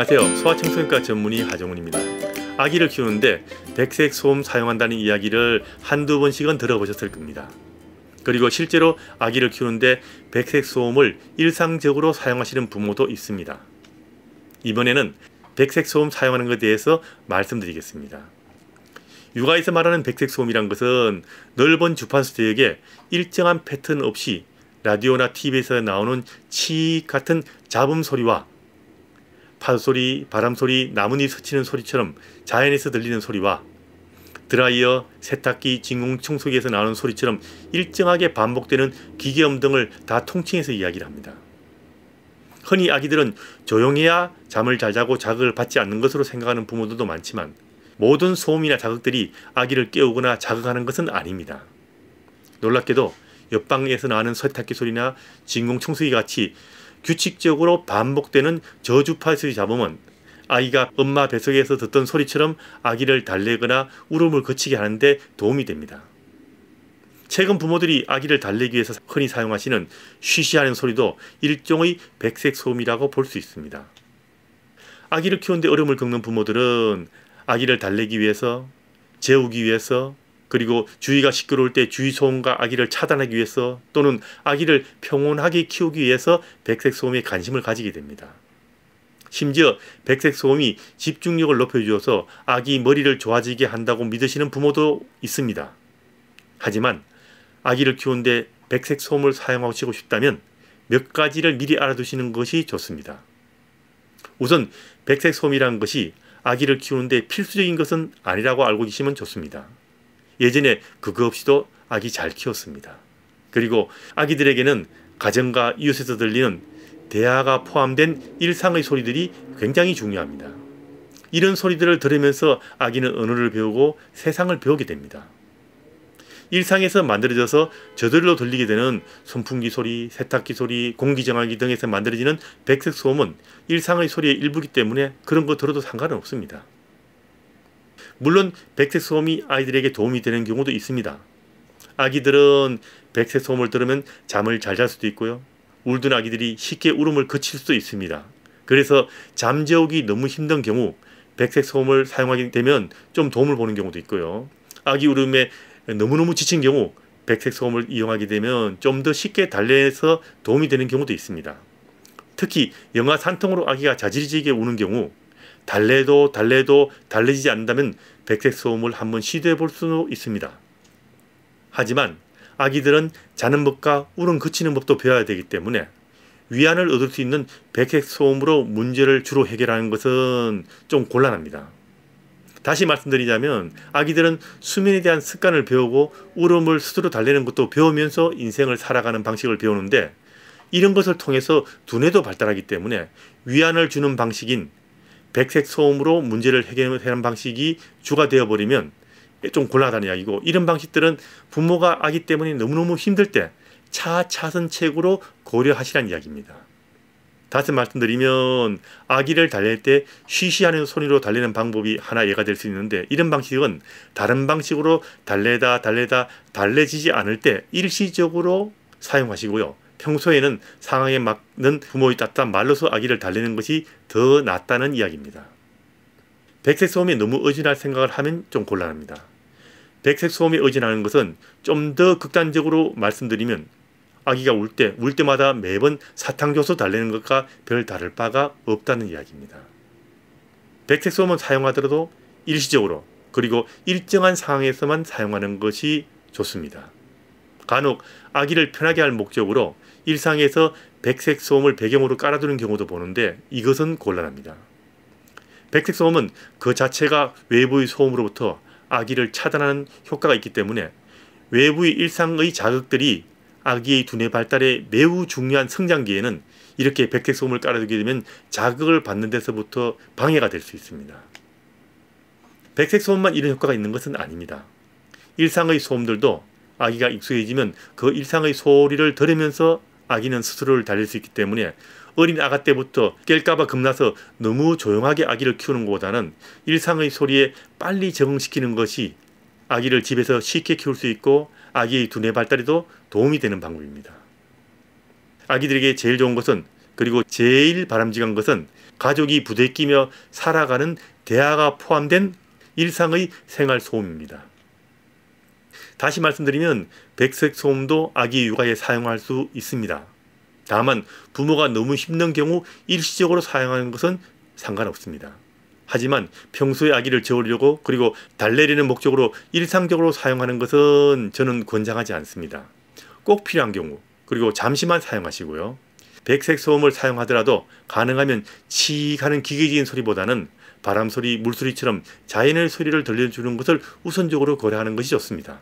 안녕하세요. 소아청소년과 전문의 하정훈입니다. 아기를 키우는데 백색 소음 사용한다는 이야기를 한두 번씩은 들어보셨을 겁니다. 그리고 실제로 아기를 키우는데 백색 소음을 일상적으로 사용하시는 부모도 있습니다. 이번에는 백색 소음 사용하는 것에 대해서 말씀드리겠습니다. 육아에서 말하는 백색 소음이란 것은 넓은 주파수 대역에 일정한 패턴 없이 라디오나 TV에서 나오는 치 같은 잡음 소리와 파도소리, 바람소리, 나뭇잎 스치는 소리처럼 자연에서 들리는 소리와 드라이어, 세탁기, 진공청소기에서 나오는 소리처럼 일정하게 반복되는 기계음 등을 다 통칭해서 이야기를 합니다. 흔히 아기들은 조용해야 잠을 잘 자고 자극을 받지 않는 것으로 생각하는 부모들도 많지만 모든 소음이나 자극들이 아기를 깨우거나 자극하는 것은 아닙니다. 놀랍게도 옆방에서 나는 세탁기 소리나 진공청소기 같이 규칙적으로 반복되는 저주 파수의 잡음은 아이가 엄마 뱃속에서 듣던 소리처럼 아기를 달래거나 울음을 거치게 하는데 도움이 됩니다. 최근 부모들이 아기를 달래기 위해서 흔히 사용하시는 쉬쉬하는 소리도 일종의 백색 소음이라고 볼 수 있습니다. 아기를 키우는데 어려움을 겪는 부모들은 아기를 달래기 위해서, 재우기 위해서 그리고 주의가 시끄러울 때주의 소음과 아기를 차단하기 위해서 또는 아기를 평온하게 키우기 위해서 백색 소음에 관심을 가지게 됩니다. 심지어 백색 소음이 집중력을 높여주어서 아기 머리를 좋아지게 한다고 믿으시는 부모도 있습니다. 하지만 아기를 키우는데 백색 소음을 사용하시고 싶다면 몇 가지를 미리 알아두시는 것이 좋습니다. 우선 백색 소음이란 것이 아기를 키우는데 필수적인 것은 아니라고 알고 계시면 좋습니다. 예전에 그거 없이도 아기 잘 키웠습니다. 그리고 아기들에게는 가정과 이웃에서 들리는 대화가 포함된 일상의 소리들이 굉장히 중요합니다. 이런 소리들을 들으면서 아기는 언어를 배우고 세상을 배우게 됩니다. 일상에서 만들어져서 저들로 들리게 되는 선풍기 소리, 세탁기 소리, 공기정화기 등에서 만들어지는 백색 소음은 일상의 소리의 일부기 이 때문에 그런 거 들어도 상관은 없습니다. 물론 백색 소음이 아이들에게 도움이 되는 경우도 있습니다. 아기들은 백색 소음을 들으면 잠을 잘 잘 수도 있고요. 울던 아기들이 쉽게 울음을 그칠 수도 있습니다. 그래서 잠재우기 너무 힘든 경우 백색 소음을 사용하게 되면 좀 도움을 보는 경우도 있고요. 아기 울음에 너무너무 지친 경우 백색 소음을 이용하게 되면 좀 더 쉽게 달래서 도움이 되는 경우도 있습니다. 특히 영하 산통으로 아기가 자질지게 우는 경우 달래도 달래도 달래지지 않는다면 백색 소음을 한번 시도해 볼 수는 있습니다. 하지만 아기들은 자는 법과 울음 그치는 법도 배워야 되기 때문에 위안을 얻을 수 있는 백색 소음으로 문제를 주로 해결하는 것은 좀 곤란합니다. 다시 말씀드리자면 아기들은 수면에 대한 습관을 배우고 울음을 스스로 달래는 것도 배우면서 인생을 살아가는 방식을 배우는데 이런 것을 통해서 두뇌도 발달하기 때문에 위안을 주는 방식인 백색 소음으로 문제를 해결하는 방식이 주가 되어버리면 좀 곤란하다는 이야기고 이런 방식들은 부모가 아기 때문에 너무너무 힘들 때 차차선책으로 고려하시라는 이야기입니다. 다시 말씀드리면 아기를 달랠 때 쉬쉬하는 소리로 달래는 방법이 하나 예가 될 수 있는데 이런 방식은 다른 방식으로 달래다 달래다 달래지지 않을 때 일시적으로 사용하시고요. 평소에는 상황에 맞는 부모의 따뜻한 말로서 아기를 달래는 것이 더 낫다는 이야기입니다. 백색 소음에 너무 의존할 생각을 하면 좀 곤란합니다. 백색 소음에 의존하는 것은 좀 더 극단적으로 말씀드리면 아기가 울 때, 울 때마다 매번 사탕 줘서 달래는 것과 별 다를 바가 없다는 이야기입니다. 백색 소음은 사용하더라도 일시적으로 그리고 일정한 상황에서만 사용하는 것이 좋습니다. 간혹 아기를 편하게 할 목적으로 일상에서 백색 소음을 배경으로 깔아두는 경우도 보는데 이것은 곤란합니다. 백색 소음은 그 자체가 외부의 소음으로부터 아기를 차단하는 효과가 있기 때문에 외부의 일상의 자극들이 아기의 두뇌 발달에 매우 중요한 성장기에는 이렇게 백색 소음을 깔아두게 되면 자극을 받는 데서부터 방해가 될 수 있습니다. 백색 소음만 이런 효과가 있는 것은 아닙니다. 일상의 소음들도 아기가 익숙해지면 그 일상의 소리를 들으면서 아기는 스스로를 달릴 수 있기 때문에 어린 아가 때부터 깰까봐 겁나서 너무 조용하게 아기를 키우는 것보다는 일상의 소리에 빨리 적응시키는 것이 아기를 집에서 쉽게 키울 수 있고 아기의 두뇌 발달에도 도움이 되는 방법입니다. 아기들에게 제일 좋은 것은 그리고 제일 바람직한 것은 가족이 부대끼며 살아가는 대화가 포함된 일상의 생활 소음입니다. 다시 말씀드리면 백색 소음도 아기 육아에 사용할 수 있습니다. 다만 부모가 너무 힘든 경우 일시적으로 사용하는 것은 상관없습니다. 하지만 평소에 아기를 재우려고 그리고 달래리는 목적으로 일상적으로 사용하는 것은 저는 권장하지 않습니다. 꼭 필요한 경우 그리고 잠시만 사용하시고요. 백색 소음을 사용하더라도 가능하면 치익 하는 기계적인 소리보다는 바람 소리, 물 소리처럼 자연의 소리를 들려주는 것을 우선적으로 고려하는 것이 좋습니다.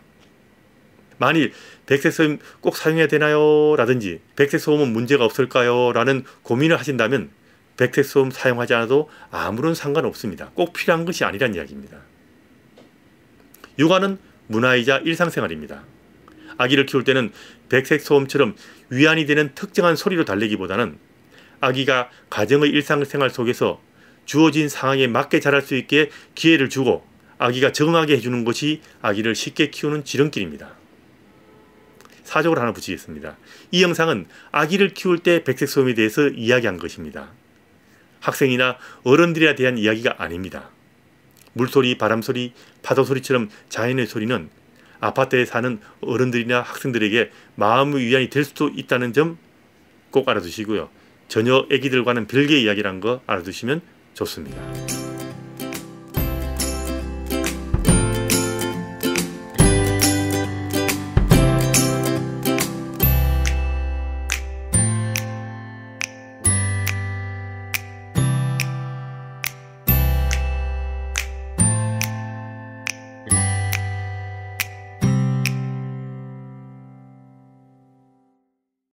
만일 백색 소음 꼭 사용해야 되나요? 라든지 백색 소음은 문제가 없을까요? 라는 고민을 하신다면 백색 소음 사용하지 않아도 아무런 상관없습니다. 꼭 필요한 것이 아니란 이야기입니다. 육아는 문화이자 일상생활입니다. 아기를 키울 때는 백색 소음처럼 위안이 되는 특정한 소리로 달래기보다는 아기가 가정의 일상생활 속에서 주어진 상황에 맞게 자랄 수 있게 기회를 주고 아기가 적응하게 해주는 것이 아기를 쉽게 키우는 지름길입니다. 사적으로 하나 붙이겠습니다. 이 영상은 아기를 키울 때 백색 소음에 대해서 이야기한 것입니다. 학생이나 어른들에 대한 이야기가 아닙니다. 물소리, 바람소리, 파도소리처럼 자연의 소리는 아파트에 사는 어른들이나 학생들에게 마음의 위안이 될 수도 있다는 점 꼭 알아두시고요. 전혀 애기들과는 별개의 이야기란 거 알아두시면 좋습니다.